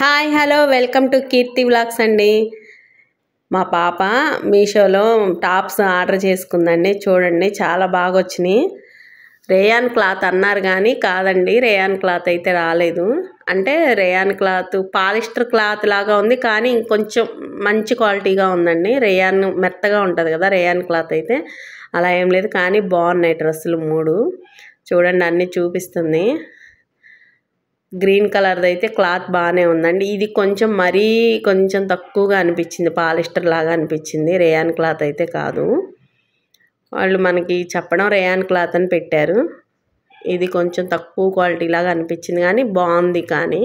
hi hello welcome to Keerthi blogs అండి మా పాప మీషోలో టాప్స్ ఆర్డర్ చేసుకుందండి చూడండి చాలా బాగా వచ్చినాయి రేయాన్ క్లాత్ అన్నారు కానీ కాదండి రేయాన్ క్లాత్ అయితే రాలేదు అంటే రేయాన్ క్లాత్ పాలిస్టర్ క్లాత్ లాగా ఉంది కానీ ఇంకొంచెం మంచి క్వాలిటీగా ఉందండి రేయాన్ మెత్తగా ఉంటుంది కదా రేయాన్ క్లాత్ అయితే అలా ఏం లేదు కానీ బాగున్నాయి డ్రెస్సులు మూడు చూడండి అన్నీ చూపిస్తుంది గ్రీన్ కలర్ది అయితే క్లాత్ బాగానే ఉందండి ఇది కొంచెం మరీ కొంచెం తక్కువగా అనిపించింది పాలిస్టర్ లాగా అనిపించింది రేయాన్ క్లాత్ అయితే కాదు వాళ్ళు మనకి చెప్పడం రేయాన్ క్లాత్ అని పెట్టారు ఇది కొంచెం తక్కువ క్వాలిటీ లాగా అనిపించింది కానీ బాగుంది కానీ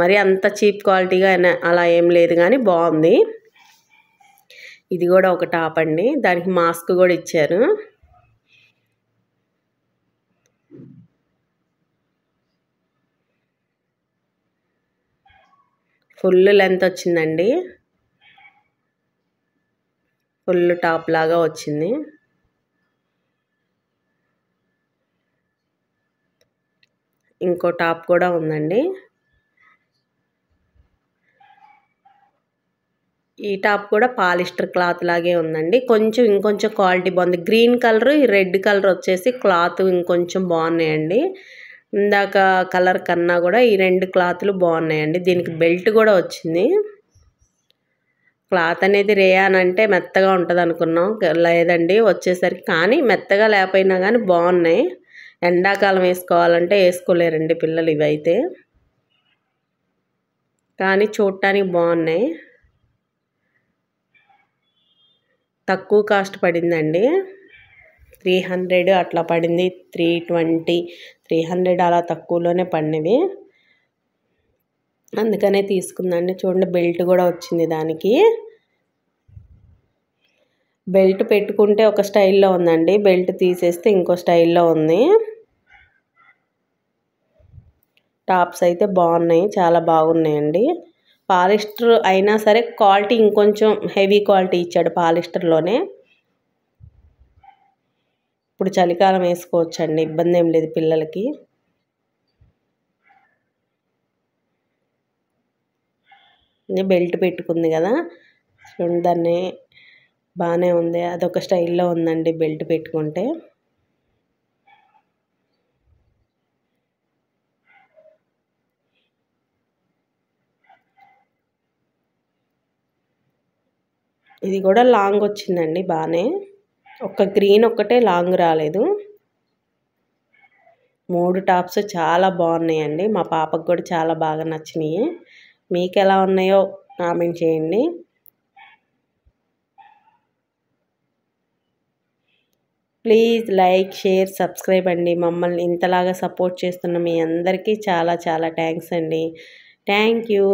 మరి అంత చీప్ క్వాలిటీగా అలా ఏం లేదు కానీ బాగుంది ఇది కూడా ఒక టాప్ అండి దానికి మాస్క్ కూడా ఇచ్చారు ఫుల్ లెంత్ వచ్చిందండి ఫుల్ టాప్ లాగా వచ్చింది ఇంకో టాప్ కూడా ఉందండి ఈ టాప్ కూడా పాలిస్టర్ క్లాత్ లాగే ఉందండి కొంచెం ఇంకొంచెం క్వాలిటీ బాగుంది గ్రీన్ కలర్ ఈ రెడ్ కలర్ వచ్చేసి క్లాత్ ఇంకొంచెం బాగున్నాయండి ఇందాక కలర్ కన్నా కూడా ఈ రెండు క్లాత్లు బాగున్నాయండి దీనికి బెల్ట్ కూడా వచ్చింది క్లాత్ అనేది రేయాన్ అంటే మెత్తగా ఉంటుంది అనుకున్నాం లేదండి వచ్చేసరికి కానీ మెత్తగా లేకపోయినా కానీ బాగున్నాయి ఎండాకాలం వేసుకోవాలంటే వేసుకోలేరండి పిల్లలు ఇవైతే కానీ చూడటానికి బాగున్నాయి తక్కువ కాస్ట్ పడిందండి త్రీ హండ్రెడ్ అట్లా పడింది త్రీ ట్వంటీ త్రీ హండ్రెడ్ అలా తక్కువలోనే పడినవి అందుకనే తీసుకుందండి చూడండి బెల్ట్ కూడా వచ్చింది దానికి బెల్ట్ పెట్టుకుంటే ఒక స్టైల్లో ఉందండి బెల్ట్ తీసేస్తే ఇంకో స్టైల్లో ఉంది టాప్స్ అయితే బాగున్నాయి చాలా బాగున్నాయండి పాలిస్టర్ అయినా సరే క్వాలిటీ ఇంకొంచెం హెవీ క్వాలిటీ ఇచ్చాడు పాలిస్టర్లోనే ఇప్పుడు చలికాలం వేసుకోవచ్చండి ఇబ్బంది ఏం లేదు పిల్లలకి బెల్ట్ పెట్టుకుంది కదా చూడండి దాన్ని బాగానే ఉంది అదొక స్టైల్లో ఉందండి బెల్ట్ పెట్టుకుంటే ఇది కూడా లాంగ్ వచ్చిందండి బాగానే ఒక్క గ్రీన్ ఒక్కటే లాంగ్ రాలేదు మూడు టాప్స్ చాలా బాగున్నాయండి మా పాపకు కూడా చాలా బాగా నచ్చినాయి మీకు ఎలా ఉన్నాయో కామెంట్ చేయండి ప్లీజ్ లైక్ షేర్ సబ్స్క్రైబ్ అండి మమ్మల్ని ఇంతలాగా సపోర్ట్ చేస్తున్న మీ అందరికీ చాలా చాలా థ్యాంక్స్ అండి థ్యాంక్ యూ